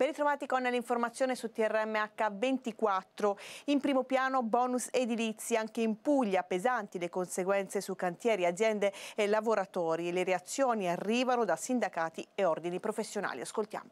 Ben ritrovati con l'informazione su TRMH24. In primo piano bonus edilizi anche in Puglia, pesanti le conseguenze su cantieri, aziende e lavoratori. Le reazioni arrivano da sindacati e ordini professionali. Ascoltiamo.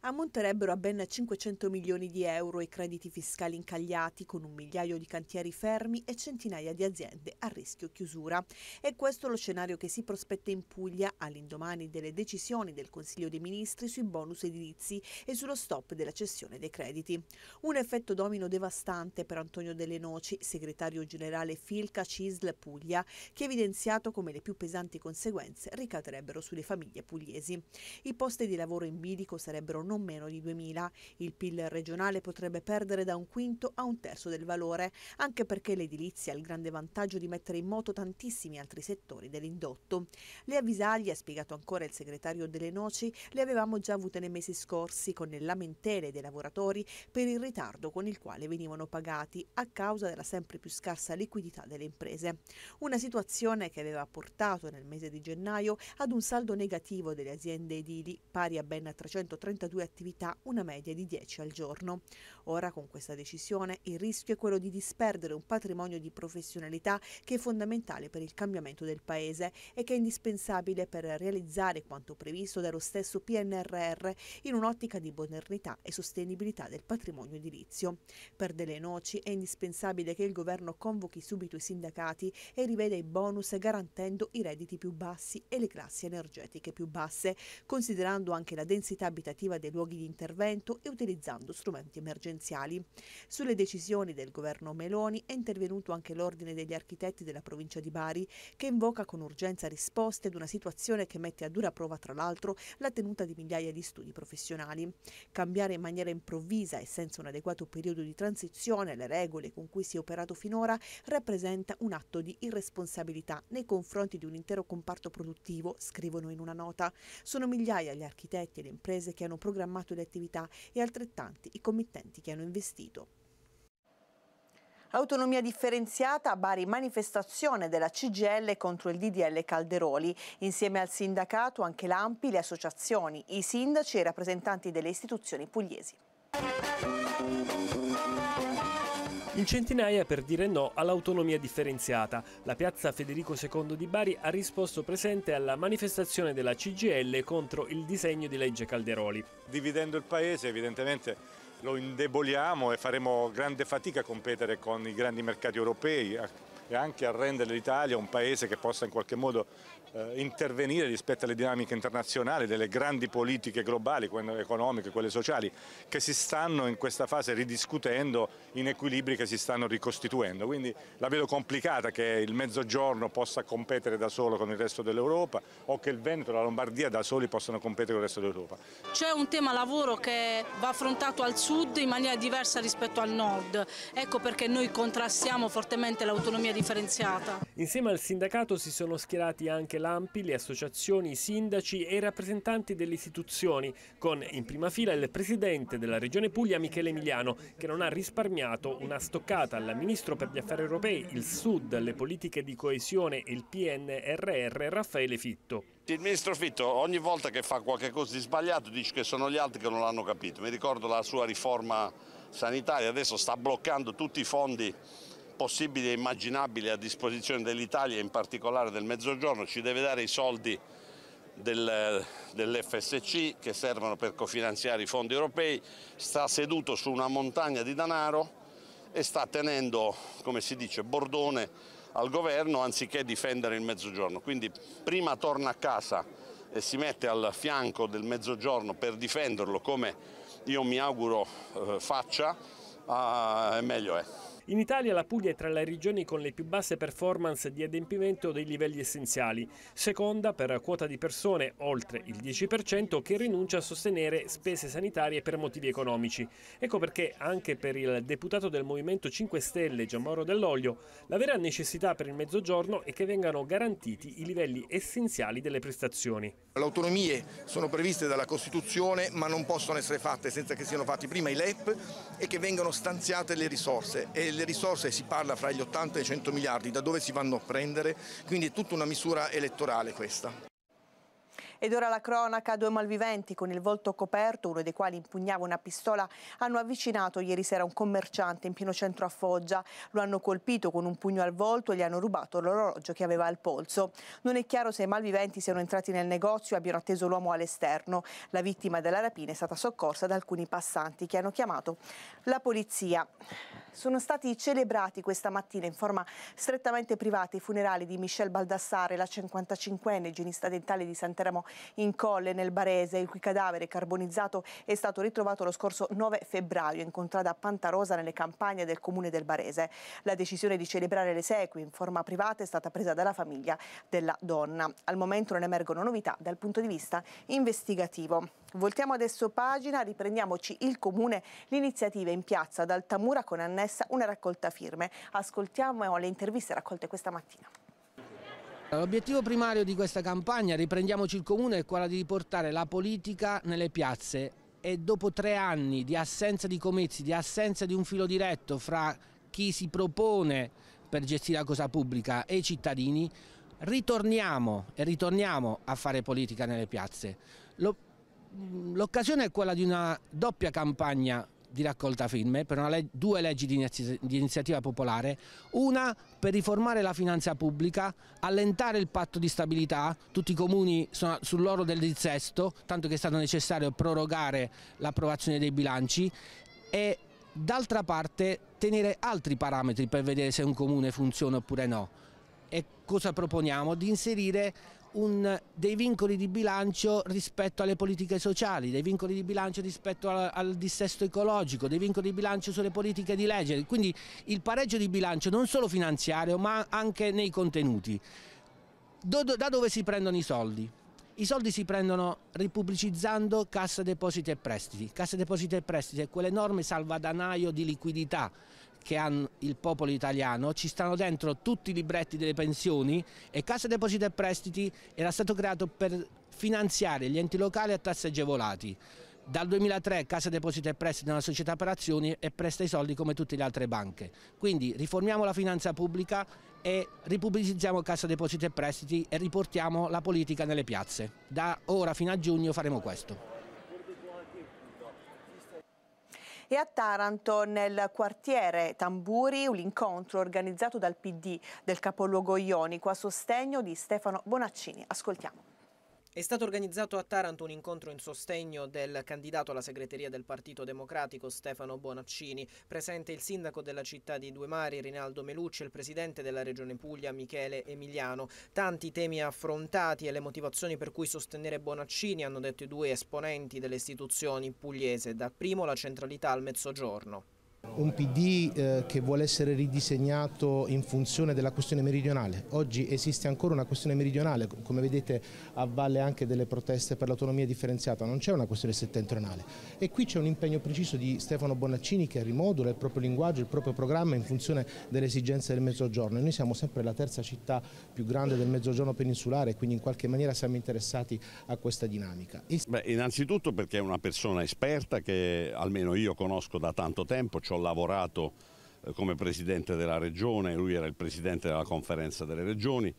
Ammonterebbero a ben 500 milioni di euro i crediti fiscali incagliati con un migliaio di cantieri fermi e centinaia di aziende a rischio chiusura. E questo è lo scenario che si prospetta in Puglia all'indomani delle decisioni del Consiglio dei Ministri sui bonus edilizi e sullo stop della cessione dei crediti. Un effetto domino devastante per Antonio Delle Noci, segretario generale Filca Cisl Puglia, che ha evidenziato come le più pesanti conseguenze ricadrebbero sulle famiglie pugliesi. I posti di lavoro in bilico sarebbero non meno di 2.000. Il PIL regionale potrebbe perdere da un quinto a un terzo del valore, anche perché l'edilizia ha il grande vantaggio di mettere in moto tantissimi altri settori dell'indotto. Le avvisaglie, ha spiegato ancora il segretario delle Noci, le avevamo già avute nei mesi scorsi con le lamentele dei lavoratori per il ritardo con il quale venivano pagati a causa della sempre più scarsa liquidità delle imprese. Una situazione che aveva portato nel mese di gennaio ad un saldo negativo delle aziende edili pari a ben 332 due attività una media di 10 al giorno. Ora con questa decisione il rischio è quello di disperdere un patrimonio di professionalità che è fondamentale per il cambiamento del Paese e che è indispensabile per realizzare quanto previsto dallo stesso PNRR in un'ottica di modernità e sostenibilità del patrimonio edilizio. Per delle noci è indispensabile che il governo convochi subito i sindacati e riveda i bonus garantendo i redditi più bassi e le classi energetiche più basse, considerando anche la densità abitativa del dei luoghi di intervento e utilizzando strumenti emergenziali. Sulle decisioni del governo Meloni è intervenuto anche l'Ordine degli Architetti della provincia di Bari, che invoca con urgenza risposte ad una situazione che mette a dura prova, tra l'altro, la tenuta di migliaia di studi professionali. Cambiare in maniera improvvisa e senza un adeguato periodo di transizione le regole con cui si è operato finora rappresenta un atto di irresponsabilità nei confronti di un intero comparto produttivo, scrivono in una nota. Sono migliaia gli architetti e le imprese che hanno programmato programmato le attività e altrettanti i committenti che hanno investito. Autonomia differenziata a Bari manifestazione della CGL contro il DDL Calderoli. Insieme al sindacato anche l'AMPI, le associazioni, i sindaci e i rappresentanti delle istituzioni pugliesi. In centinaia per dire no all'autonomia differenziata, la piazza Federico II di Bari ha risposto presente alla manifestazione della CGL contro il disegno di legge Calderoli. Dividendo il paese evidentemente lo indeboliamo e faremo grande fatica a competere con i grandi mercati europei e anche a rendere l'Italia un paese che possa in qualche modo eh, intervenire rispetto alle dinamiche internazionali, delle grandi politiche globali, quelle economiche, quelle sociali, che si stanno in questa fase ridiscutendo in equilibri che si stanno ricostituendo. Quindi la vedo complicata che il Mezzogiorno possa competere da solo con il resto dell'Europa o che il Veneto e la Lombardia da soli possano competere con il resto dell'Europa. C'è un tema lavoro che va affrontato al sud in maniera diversa rispetto al nord, ecco perché noi contrastiamo fortemente l'autonomia differenziata. Insieme al sindacato si sono schierati anche anche l'AMPI, le associazioni, i sindaci e i rappresentanti delle istituzioni, con in prima fila il presidente della Regione Puglia Michele Emiliano, che non ha risparmiato una stoccata al Ministro per gli Affari Europei, il Sud, le politiche di coesione e il PNRR Raffaele Fitto. Il ministro Fitto ogni volta che fa qualcosa di sbagliato dice che sono gli altri che non l'hanno capito. Mi ricordo la sua riforma sanitaria, adesso sta bloccando tutti i fondi possibile e immaginabile a disposizione dell'Italia, in particolare del Mezzogiorno, ci deve dare i soldi del, dell'FSC che servono per cofinanziare i fondi europei, sta seduto su una montagna di danaro e sta tenendo, come si dice, bordone al governo anziché difendere il mezzogiorno. Quindi prima torna a casa e si mette al fianco del mezzogiorno per difenderlo come io mi auguro eh, faccia, eh, meglio è. In Italia la Puglia è tra le regioni con le più basse performance di adempimento dei livelli essenziali, seconda per quota di persone oltre il 10% che rinuncia a sostenere spese sanitarie per motivi economici. Ecco perché anche per il deputato del Movimento 5 Stelle Giammauro Dell'Olio la vera necessità per il mezzogiorno è che vengano garantiti i livelli essenziali delle prestazioni. Le autonomie sono previste dalla Costituzione ma non possono essere fatte senza che siano fatti prima i LEP e che vengano stanziate le risorse e delle risorse si parla fra gli 80 e i 100 miliardi, da dove si vanno a prendere? Quindi è tutta una misura elettorale questa. Ed ora la cronaca, due malviventi con il volto coperto, uno dei quali impugnava una pistola, hanno avvicinato ieri sera un commerciante in pieno centro a Foggia. Lo hanno colpito con un pugno al volto e gli hanno rubato l'orologio che aveva al polso. Non è chiaro se i malviventi siano entrati nel negozio e abbiano atteso l'uomo all'esterno. La vittima della rapina è stata soccorsa da alcuni passanti che hanno chiamato la polizia. Sono stati celebrati questa mattina in forma strettamente privata i funerali di Michel Baldassare, la 55enne igienista dentale di Santeramo in Colle, nel Barese, il cui cadavere carbonizzato è stato ritrovato lo scorso 9 febbraio in contrada Pantarosa nelle campagne del comune del Barese. La decisione di celebrare l'esequio in forma privata è stata presa dalla famiglia della donna. Al momento non emergono novità dal punto di vista investigativo. Voltiamo adesso pagina, riprendiamoci il comune, l'iniziativa in piazza ad Altamura con annessa una raccolta firme. Ascoltiamo le interviste raccolte questa mattina. L'obiettivo primario di questa campagna, riprendiamoci il comune, è quello di riportare la politica nelle piazze e dopo tre anni di assenza di comizi, di assenza di un filo diretto fra chi si propone per gestire la cosa pubblica e i cittadini, ritorniamo e ritorniamo a fare politica nelle piazze. L'occasione è quella di una doppia campagna di raccolta firme eh, per leg due leggi di, inizi di, iniziativa popolare, una per riformare la finanza pubblica, allentare il patto di stabilità, tutti i comuni sono sull'oro del dissesto, tanto che è stato necessario prorogare l'approvazione dei bilanci e d'altra parte tenere altri parametri per vedere se un comune funziona oppure no. E cosa proponiamo? Di inserire un, dei vincoli di bilancio rispetto alle politiche sociali, dei vincoli di bilancio rispetto al, al, dissesto ecologico, dei vincoli di bilancio sulle politiche di legge, quindi il pareggio di bilancio non solo finanziario ma anche nei contenuti. Do, da dove si prendono i soldi? I soldi si prendono ripubblicizzando cassa depositi e prestiti. Cassa depositi e prestiti è quell'enorme salvadanaio di liquidità che ha il popolo italiano, ci stanno dentro tutti i libretti delle pensioni e Cassa Depositi e Prestiti era stato creato per finanziare gli enti locali a tassi agevolati. Dal 2003 Cassa Depositi e Prestiti è una società per azioni e presta i soldi come tutte le altre banche. Quindi riformiamo la finanza pubblica e ripubblicizziamo Cassa Depositi e Prestiti e riportiamo la politica nelle piazze. Da ora fino a giugno faremo questo. E a Taranto, nel quartiere Tamburi, un incontro organizzato dal PD del capoluogo Ionico a sostegno di Stefano Bonaccini. Ascoltiamo. È stato organizzato a Taranto un incontro in sostegno del candidato alla segreteria del Partito Democratico Stefano Bonaccini, presente il sindaco della città di Due Mari Rinaldo Melucci e il presidente della regione Puglia Michele Emiliano. Tanti temi affrontati e le motivazioni per cui sostenere Bonaccini hanno detto i due esponenti delle istituzioni pugliese, da primo la centralità al mezzogiorno un PD eh, che vuole essere ridisegnato in funzione della questione meridionale. Oggi esiste ancora una questione meridionale, come vedete a valle anche delle proteste per l'autonomia differenziata, non c'è una questione settentrionale. E qui c'è un impegno preciso di Stefano Bonaccini che rimodula il proprio linguaggio, il proprio programma in funzione delle esigenze del Mezzogiorno. E noi siamo sempre la terza città più grande del Mezzogiorno peninsulare, quindi in qualche maniera siamo interessati a questa dinamica. E... Beh, innanzitutto perché è una persona esperta che almeno io conosco da tanto tempo, ci ho la lavorato eh, come presidente della regione, lui era il presidente della conferenza delle regioni,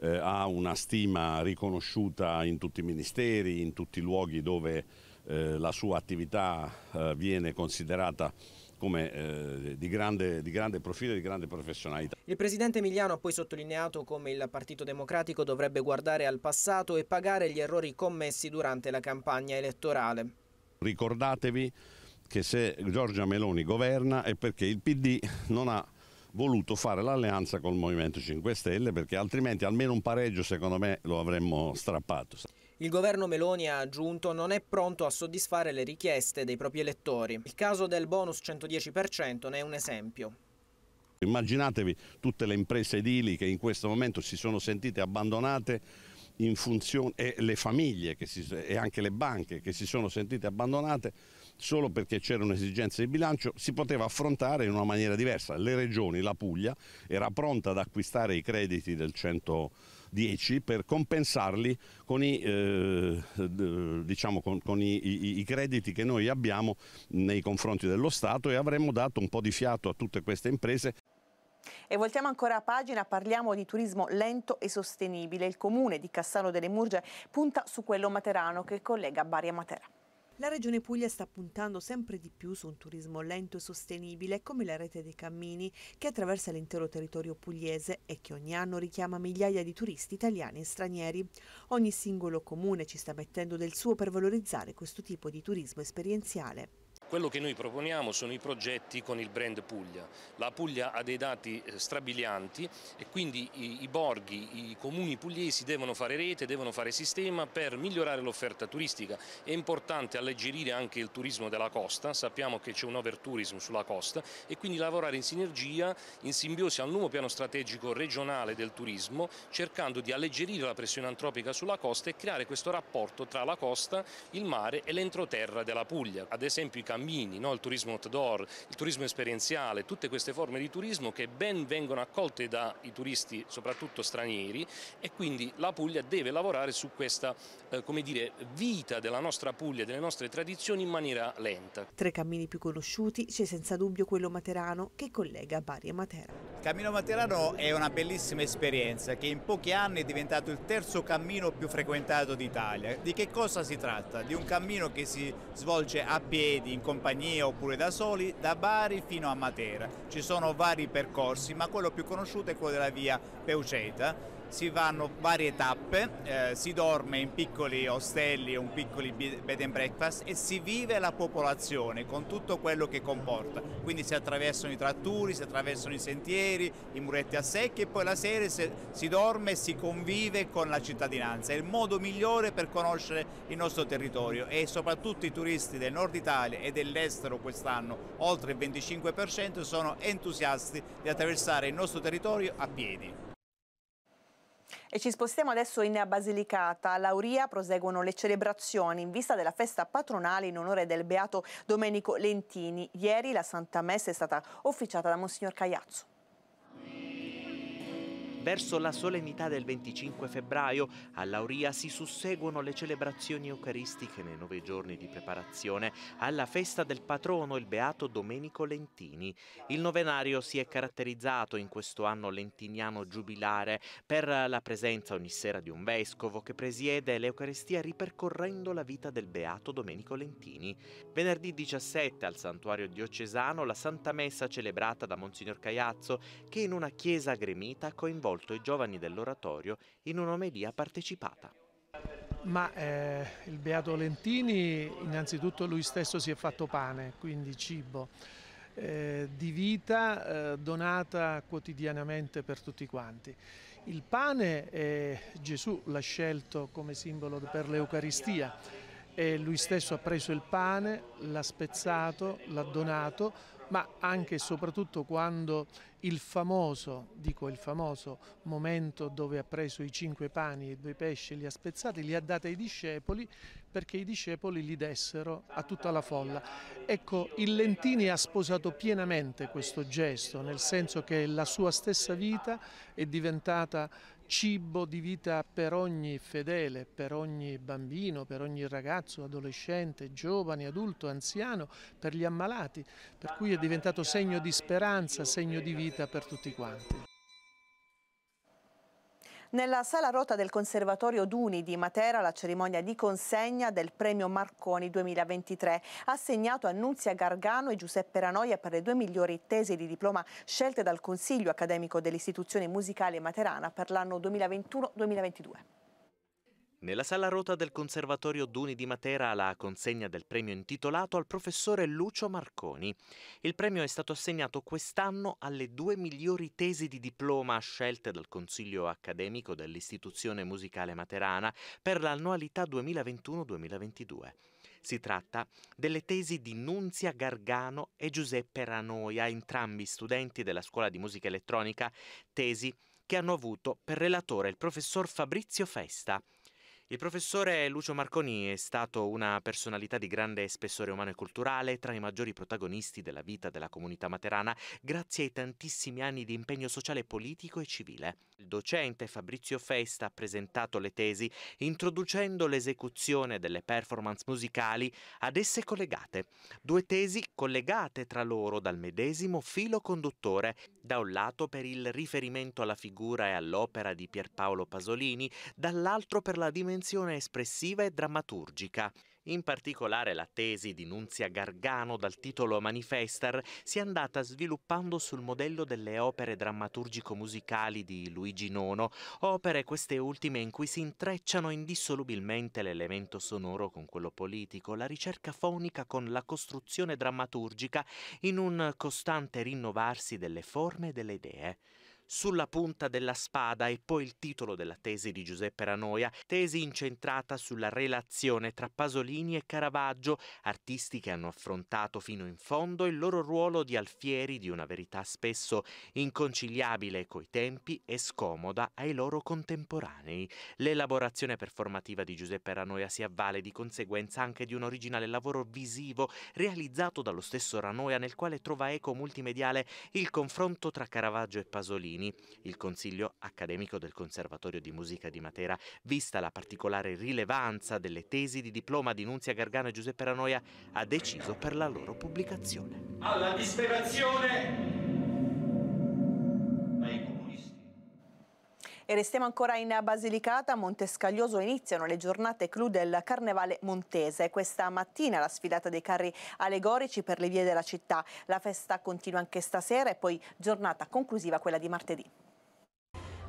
eh, ha una stima riconosciuta in tutti i ministeri, in tutti i luoghi dove eh, la sua attività eh, viene considerata come eh, di grande, di grande profilo e di grande professionalità. Il presidente Emiliano ha poi sottolineato come il Partito Democratico dovrebbe guardare al passato e pagare gli errori commessi durante la campagna elettorale. Ricordatevi che se Giorgia Meloni governa è perché il PD non ha voluto fare l'alleanza col Movimento 5 Stelle perché altrimenti almeno un pareggio secondo me lo avremmo strappato. Il governo Meloni ha aggiunto non è pronto a soddisfare le richieste dei propri elettori. Il caso del bonus 110% ne è un esempio. Immaginatevi tutte le imprese edili che in questo momento si sono sentite abbandonate in funzione, e le famiglie si, e anche le banche che si sono sentite abbandonate solo perché c'era un'esigenza di bilancio, si poteva affrontare in una maniera diversa. Le regioni, la Puglia, era pronta ad acquistare i crediti del 110 per compensarli con i, eh, diciamo, con, con i, i, i crediti che noi abbiamo nei confronti dello Stato e avremmo dato un po' di fiato a tutte queste imprese. E voltiamo ancora a pagina, parliamo di turismo lento e sostenibile. Il comune di Cassano delle Murge punta su quello materano che collega Bari a Matera. La Regione Puglia sta puntando sempre di più su un turismo lento e sostenibile come la rete dei cammini che attraversa l'intero territorio pugliese e che ogni anno richiama migliaia di turisti italiani e stranieri. Ogni singolo comune ci sta mettendo del suo per valorizzare questo tipo di turismo esperienziale. Quello che noi proponiamo sono i progetti con il brand Puglia. La Puglia ha dei dati eh, strabilianti e quindi i, i borghi, i comuni pugliesi devono fare rete, devono fare sistema per migliorare l'offerta turistica. È importante alleggerire anche il turismo della costa, sappiamo che c'è un overtourism sulla costa e quindi lavorare in sinergia, in simbiosi al nuovo piano strategico regionale del turismo, cercando di alleggerire la pressione antropica sulla costa e creare questo rapporto tra la costa, il mare e l'entroterra della Puglia. Ad esempio i camion bambini, no? il turismo outdoor, il turismo esperienziale, tutte queste forme di turismo che ben vengono accolte dai turisti, soprattutto stranieri, e quindi la Puglia deve lavorare su questa eh, dire, vita della nostra Puglia, delle nostre tradizioni in maniera lenta. Tra i cammini più conosciuti c'è senza dubbio quello materano che collega Bari e Matera. Il Cammino Materano è una bellissima esperienza che in pochi anni è diventato il terzo cammino più frequentato d'Italia. Di che cosa si tratta? Di un cammino che si svolge a piedi, in compagnia oppure da soli, da Bari fino a Matera. Ci sono vari percorsi, ma quello più conosciuto è quello della via Peuceta si fanno varie tappe, eh, si dorme in piccoli ostelli o in piccoli bed and breakfast e si vive la popolazione con tutto quello che comporta. Quindi si attraversano i tratturi, si attraversano i sentieri, i muretti a secchi e poi la sera si, si dorme e si convive con la cittadinanza. È il modo migliore per conoscere il nostro territorio e soprattutto i turisti del nord Italia e dell'estero quest'anno, oltre il 25%, sono entusiasti di attraversare il nostro territorio a piedi. E ci spostiamo adesso in Basilicata. A Lauria proseguono le celebrazioni in vista della festa patronale in onore del beato Domenico Lentini. Ieri la Santa Messa è stata officiata da Monsignor Cagliazzo. Verso la solennità del 25 febbraio a Lauria si susseguono le celebrazioni eucaristiche nei nove giorni di preparazione alla festa del patrono, il beato Domenico Lentini. Il novenario si è caratterizzato in questo anno lentiniano giubilare per la presenza ogni sera di un vescovo che presiede l'Eucaristia ripercorrendo la vita del beato Domenico Lentini. Venerdì 17 al santuario diocesano la Santa Messa celebrata da Monsignor Caiazzo che in una chiesa gremita coinvolge coinvolto i giovani dell'oratorio in un'omelia partecipata. Ma eh, il Beato Lentini innanzitutto lui stesso si è fatto pane, quindi cibo, eh, di vita eh, donata quotidianamente per tutti quanti. Il pane Gesù l'ha scelto come simbolo per l'Eucaristia e lui stesso ha preso il pane, l'ha spezzato, l'ha donato ma anche e soprattutto quando il famoso, dico il famoso, momento dove ha preso i cinque pani e i due pesci li ha spezzati, li ha dati ai discepoli perché i discepoli li dessero a tutta la folla. Ecco, il Lentini ha sposato pienamente questo gesto, nel senso che la sua stessa vita è diventata cibo di vita per ogni fedele, per ogni bambino, per ogni ragazzo, adolescente, giovane, adulto, anziano, per gli ammalati, per cui è diventato segno di speranza, segno di vita per tutti quanti. Nella sala rota del Conservatorio Duni di Matera la cerimonia di consegna del premio Marconi 2023, assegnato a Nunzia Gargano e Giuseppe Ranoia per le due migliori tesi di diploma scelte dal Consiglio accademico dell'istituzione musicale materana per l'anno 2021-2022. Nella sala rota del Conservatorio Duni di Matera la consegna del premio intitolato al professore Lucio Marconi. Il premio è stato assegnato quest'anno alle due migliori tesi di diploma scelte dal Consiglio accademico dell'Istituzione musicale materana per l'annualità 2021-2022. Si tratta delle tesi di Nunzia Gargano e Giuseppe Ranoia, entrambi studenti della Scuola di Musica Elettronica, tesi che hanno avuto per relatore il professor Fabrizio Festa. Il professore Lucio Marconi è stato una personalità di grande spessore umano e culturale, tra i maggiori protagonisti della vita della comunità materana, grazie ai tantissimi anni di impegno sociale, politico e civile. Il docente Fabrizio Festa ha presentato le tesi introducendo l'esecuzione delle performance musicali ad esse collegate. Due tesi collegate tra loro dal medesimo filo conduttore, da un lato per il riferimento alla figura e all'opera di Pierpaolo Pasolini, dall'altro per la dimensione dimensione espressiva e drammaturgica. In particolare la tesi di Nunzia Gargano dal titolo Manifester si è andata sviluppando sul modello delle opere drammaturgico-musicali di Luigi Nono, opere queste ultime in cui si intrecciano indissolubilmente l'elemento sonoro con quello politico, la ricerca fonica con la costruzione drammaturgica in un costante rinnovarsi delle forme e delle idee sulla punta della spada è poi il titolo della tesi di Giuseppe Ranoia, tesi incentrata sulla relazione tra Pasolini e Caravaggio, artisti che hanno affrontato fino in fondo il loro ruolo di alfieri di una verità spesso inconciliabile coi tempi e scomoda ai loro contemporanei. L'elaborazione performativa di Giuseppe Ranoia si avvale di conseguenza anche di un originale lavoro visivo realizzato dallo stesso Ranoia nel quale trova eco multimediale il confronto tra Caravaggio e Pasolini Baldini, il Consiglio accademico del Conservatorio di Musica di Matera, vista la particolare rilevanza delle tesi di diploma di Nunzia Gargano e Giuseppe Ranoia, ha deciso per la loro pubblicazione. Alla disperazione E restiamo ancora in Basilicata, a Montescaglioso iniziano le giornate clou del Carnevale Montese. Questa mattina la sfilata dei carri allegorici per le vie della città. La festa continua anche stasera e poi giornata conclusiva quella di martedì.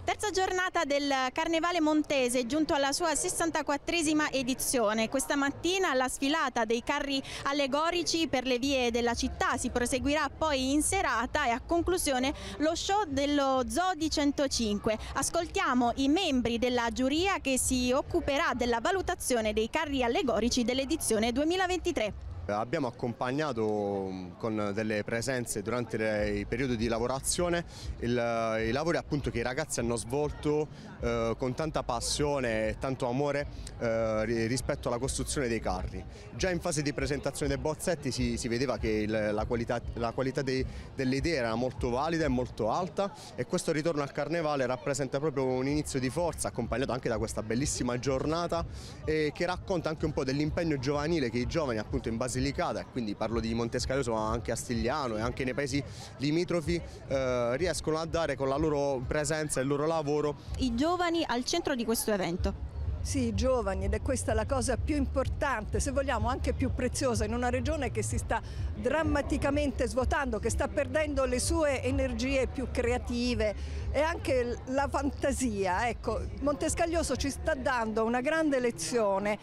Terza giornata del Carnevale Montese giunto alla sua 64esima edizione. Questa mattina la sfilata dei carri allegorici per le vie della città si proseguirà poi in serata e a conclusione lo show dello Zoo di 105. Ascoltiamo i membri della giuria che si occuperà della valutazione dei carri allegorici dell'edizione 2023. Eh, abbiamo accompagnato mm, con delle presenze durante i periodi di lavorazione il, eh, i lavori che i ragazzi hanno svolto eh, con tanta passione e tanto amore eh, rispetto alla costruzione dei carri. Già in fase di presentazione dei bozzetti si, si vedeva che il, la qualità, la qualità dei, delle idee era molto valida e molto alta e questo ritorno al carnevale rappresenta proprio un inizio di forza accompagnato anche da questa bellissima giornata eh, che racconta anche un po' dell'impegno giovanile che i giovani appunto in base Basilicata quindi parlo di Montescaglioso ma anche Astigliano e anche nei paesi limitrofi eh, riescono a dare con la loro presenza e il loro lavoro. I giovani al centro di questo evento. Sì, i giovani ed è questa la cosa più importante, se vogliamo anche più preziosa in una regione che si sta drammaticamente svuotando, che sta perdendo le sue energie più creative e anche la fantasia. Ecco, Montescaglioso ci sta dando una grande lezione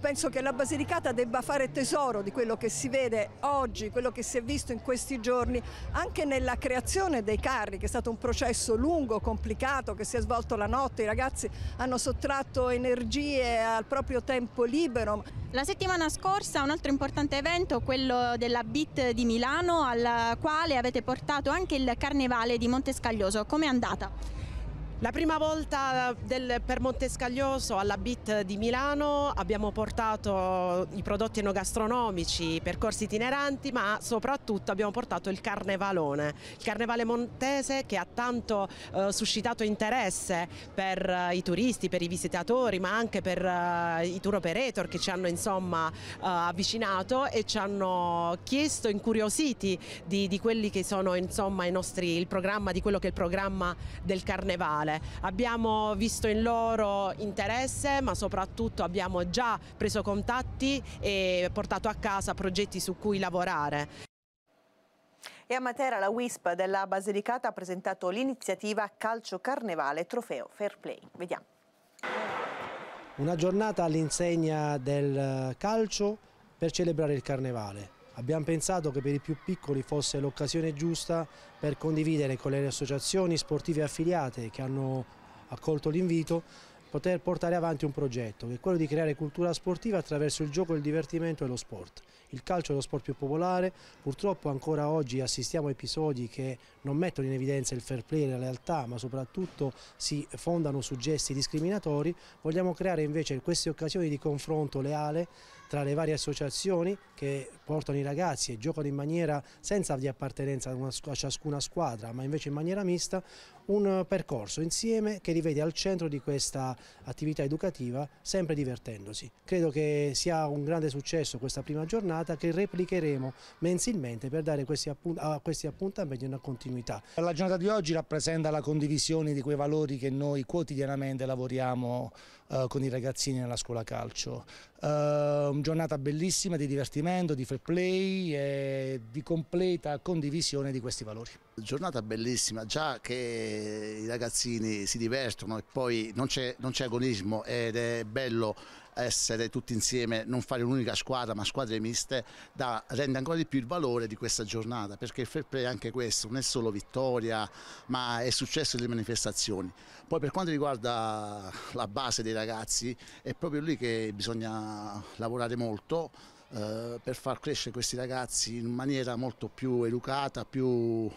penso che la Basilicata debba fare tesoro di quello che si vede oggi, quello che si è visto in questi giorni, anche nella creazione dei carri, che è stato un processo lungo, complicato, che si è svolto la notte, i ragazzi hanno sottratto energie al proprio tempo libero. La settimana scorsa un altro importante evento, quello della BIT di Milano, al quale avete portato anche il Carnevale di Montescaglioso. Come è andata? La prima volta del, per Montescaglioso alla BIT di Milano abbiamo portato i prodotti enogastronomici, i percorsi itineranti, ma soprattutto abbiamo portato il carnevalone, il carnevale montese che ha tanto eh, suscitato interesse per eh, i turisti, per i visitatori, ma anche per eh, i tour operator che ci hanno insomma eh, avvicinato e ci hanno chiesto, incuriositi di, di quelli che sono insomma i nostri, il programma, di quello che è il programma del carnevale regionale. Abbiamo visto in loro interesse ma soprattutto abbiamo già preso contatti e portato a casa progetti su cui lavorare. E a Matera la WISP della Basilicata ha presentato l'iniziativa Calcio Carnevale Trofeo Fair Play. Vediamo. Una giornata all'insegna del calcio per celebrare il carnevale. Abbiamo pensato che per i più piccoli fosse l'occasione giusta per condividere con le associazioni sportive affiliate che hanno accolto l'invito poter portare avanti un progetto che è quello di creare cultura sportiva attraverso il gioco, il divertimento e lo sport. Il calcio è lo sport più popolare, purtroppo ancora oggi assistiamo a episodi che non mettono in evidenza il fair play e la lealtà ma soprattutto si fondano su gesti discriminatori, vogliamo creare invece queste occasioni di confronto leale tra le varie associazioni che portano i ragazzi e giocano in maniera senza di appartenenza a ciascuna squadra ma invece in maniera mista un percorso insieme che li vede al centro di questa attività educativa sempre divertendosi. Credo che sia un grande successo questa prima giornata che replicheremo mensilmente per dare questi a questi appuntamenti una continuità. La giornata di oggi rappresenta la condivisione di quei valori che noi quotidianamente lavoriamo eh, con i ragazzini nella scuola calcio. Uh, giornata bellissima di divertimento, di fair play e di completa condivisione di questi valori. Giornata bellissima, già che i ragazzini si divertono e poi non c'è agonismo ed è bello essere tutti insieme, non fare un'unica squadra ma squadre miste, da, rende ancora di più il valore di questa giornata perché il fair play è anche questo, non è solo vittoria ma è successo delle manifestazioni. Poi per quanto riguarda la base dei ragazzi è proprio lì che bisogna lavorare molto eh, per far crescere questi ragazzi in maniera molto più educata, più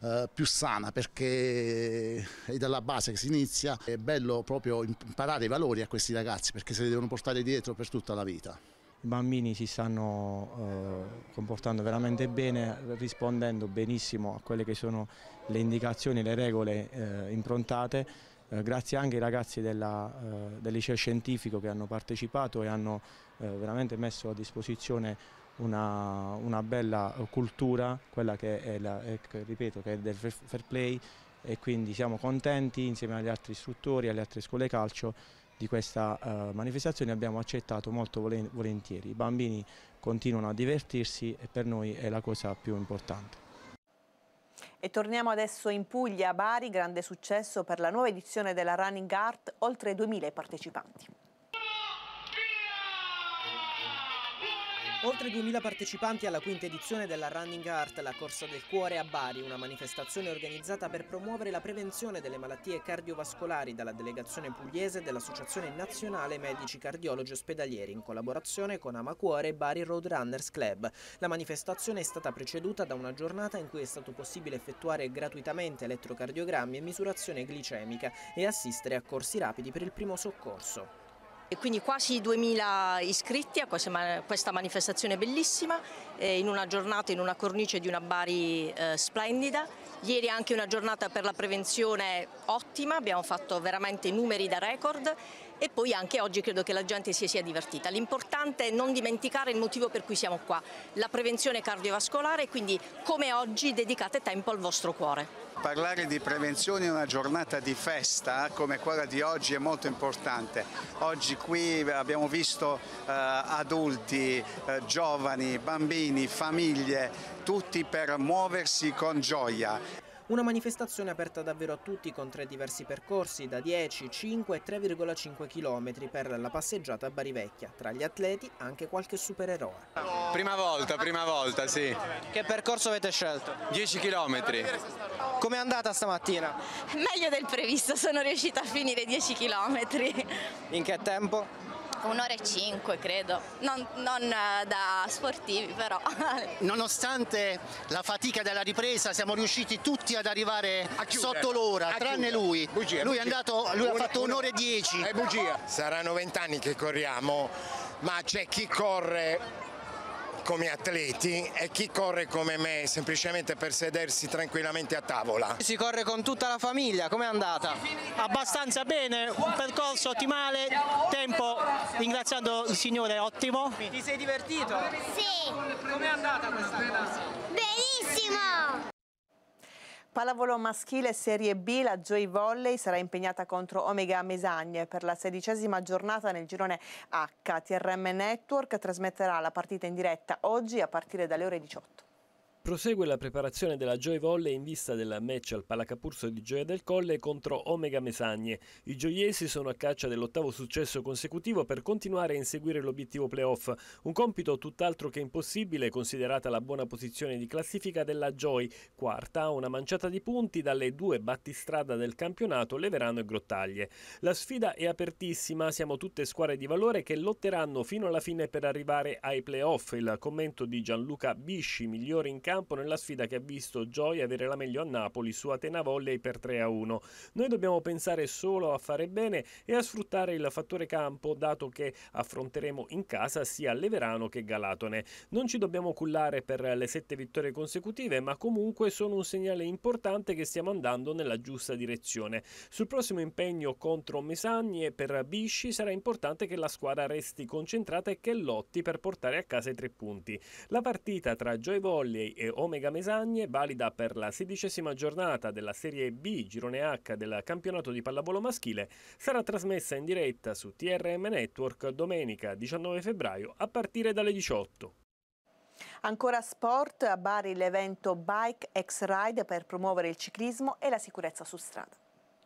eh, più sana perché è dalla base che si inizia, è bello proprio imparare i valori a questi ragazzi perché se li devono portare dietro per tutta la vita. I bambini si stanno eh, comportando veramente bene, rispondendo benissimo a quelle che sono le indicazioni, le regole eh, improntate, eh, grazie anche ai ragazzi della, eh, del liceo scientifico che hanno partecipato e hanno eh, veramente messo a disposizione una, una bella cultura, quella che è, la, è, ripeto, che è del fair play e quindi siamo contenti insieme agli altri istruttori, alle altre scuole calcio di questa uh, manifestazione abbiamo accettato molto volentieri. I bambini continuano a divertirsi e per noi è la cosa più importante. E torniamo adesso in Puglia, Bari, grande successo per la nuova edizione della Running Art, oltre 2000 partecipanti. Oltre 2.000 partecipanti alla quinta edizione della Running Heart, la Corsa del Cuore a Bari, una manifestazione organizzata per promuovere la prevenzione delle malattie cardiovascolari dalla delegazione pugliese dell'Associazione Nazionale Medici Cardiologi Ospedalieri in collaborazione con Amacuore e Bari Road Runners Club. La manifestazione è stata preceduta da una giornata in cui è stato possibile effettuare gratuitamente elettrocardiogrammi e misurazione glicemica e assistere a corsi rapidi per il primo soccorso. E quindi quasi 2000 iscritti a questa manifestazione bellissima, eh, in una giornata, in una cornice di una Bari eh, splendida. Ieri anche una giornata per la prevenzione ottima, abbiamo fatto veramente numeri da record e poi anche oggi credo che la gente si sia divertita. L'importante è non dimenticare il motivo per cui siamo qua, la prevenzione cardiovascolare quindi come oggi dedicate tempo al vostro cuore. Parlare di prevenzione in una giornata di festa come quella di oggi è molto importante. Oggi qui abbiamo visto eh, adulti, eh, giovani, bambini, famiglie, tutti per muoversi con gioia. Una manifestazione aperta davvero a tutti con tre diversi percorsi da 10, 5 e 3,5 km per la passeggiata a Bari Vecchia. Tra gli atleti anche qualche supereroe. Prima volta, prima volta, sì. Che percorso avete scelto? 10 km. Come è andata stamattina? Meglio del previsto, sono riuscita a finire 10 km. In che tempo? Un'ora e cinque credo, non, non eh, da sportivi però. Nonostante la fatica della ripresa siamo riusciti tutti ad arrivare sotto l'ora, tranne lui. Bugia, lui, bugia. Andato, lui una, ha fatto un'ora e dieci. È eh, bugia. Saranno vent'anni che corriamo, ma c'è chi corre come atleti e chi corre come me semplicemente per sedersi tranquillamente a tavola. Si corre con tutta la famiglia, com'è andata? Abbastanza bene, un percorso ottimale, tempo ringraziando il signore ottimo. Ti sei divertito? Sì. Com'è andata questa cosa? Benissimo! Pallavolo maschile Serie B, la Joy Volley sarà impegnata contro Omega Mesagne per la sedicesima giornata nel girone H. TRM Network trasmetterà la partita in diretta oggi a partire dalle ore 18. Prosegue la preparazione della Joy Volley in vista del match al Palacapurso di Gioia del Colle contro Omega Mesagne. I gioiesi sono a caccia dell'ottavo successo consecutivo per continuare a inseguire l'obiettivo playoff, un compito tutt'altro che impossibile considerata la buona posizione di classifica della Joy, quarta a una manciata di punti dalle due battistrada del campionato Leverano e Grottaglie. La sfida è apertissima, siamo tutte squadre di valore che lotteranno fino alla fine per arrivare ai playoff. Il commento di Gianluca Bisci, migliore in campo campo nella sfida che ha visto Gioia avere la meglio a Napoli su Atena Volley per 3-1. Noi dobbiamo pensare solo a fare bene e a sfruttare il fattore campo dato che affronteremo in casa sia Leverano che Galatone. Non ci dobbiamo cullare per le sette vittorie consecutive ma comunque sono un segnale importante che stiamo andando nella giusta direzione. Sul prossimo impegno contro Mesagni e per Bisci sarà importante che la squadra resti concentrata e che lotti per portare a casa i tre punti. La partita tra Joy Volley e Omega Mesagne, valida per la sedicesima giornata della Serie B Girone H del campionato di pallavolo maschile, sarà trasmessa in diretta su TRM Network domenica 19 febbraio a partire dalle 18. Ancora sport, a Bari l'evento Bike X Ride per promuovere il ciclismo e la sicurezza su strada.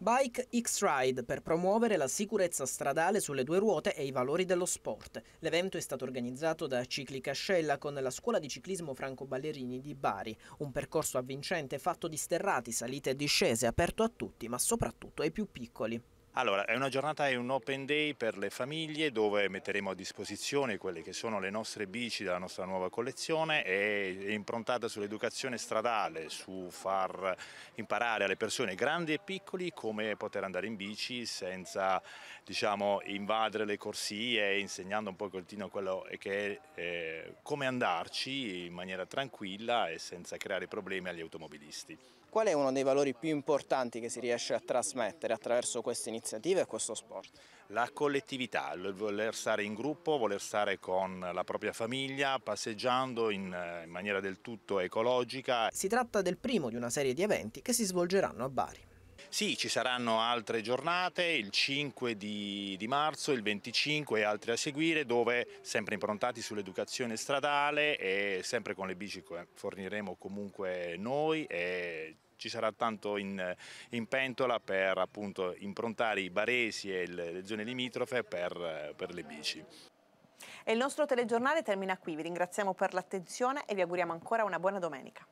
Bike X-Ride per promuovere la sicurezza stradale sulle due ruote e i valori dello sport. L'evento è stato organizzato da Cicli Cascella con la scuola di ciclismo Franco Ballerini di Bari, un percorso avvincente fatto di sterrati, salite e discese, aperto a tutti, ma soprattutto ai più piccoli. Allora, è una giornata, è un open day per le famiglie dove metteremo a disposizione quelle che sono le nostre bici della nostra nuova collezione è improntata sull'educazione stradale, su far imparare alle persone grandi e piccoli come poter andare in bici senza diciamo, invadere le corsie, insegnando un po' quello che è eh, come andarci in maniera tranquilla e senza creare problemi agli automobilisti. Qual è uno dei valori più importanti che si riesce a trasmettere attraverso questa iniziativa? iniziative a questo sport? La collettività, il voler stare in gruppo, voler stare con la propria famiglia, passeggiando in, eh, in maniera del tutto ecologica. Si tratta del primo di una serie di eventi che si svolgeranno a Bari. Sì, ci saranno altre giornate, il 5 di, di, marzo, il 25 e altre a seguire, dove sempre improntati sull'educazione stradale e sempre con le bici che forniremo comunque noi e ci sarà tanto in, in pentola per appunto, improntare i baresi e le, le zone limitrofe per, per le bici. E il nostro telegiornale termina qui, vi ringraziamo per l'attenzione e vi auguriamo ancora una buona domenica.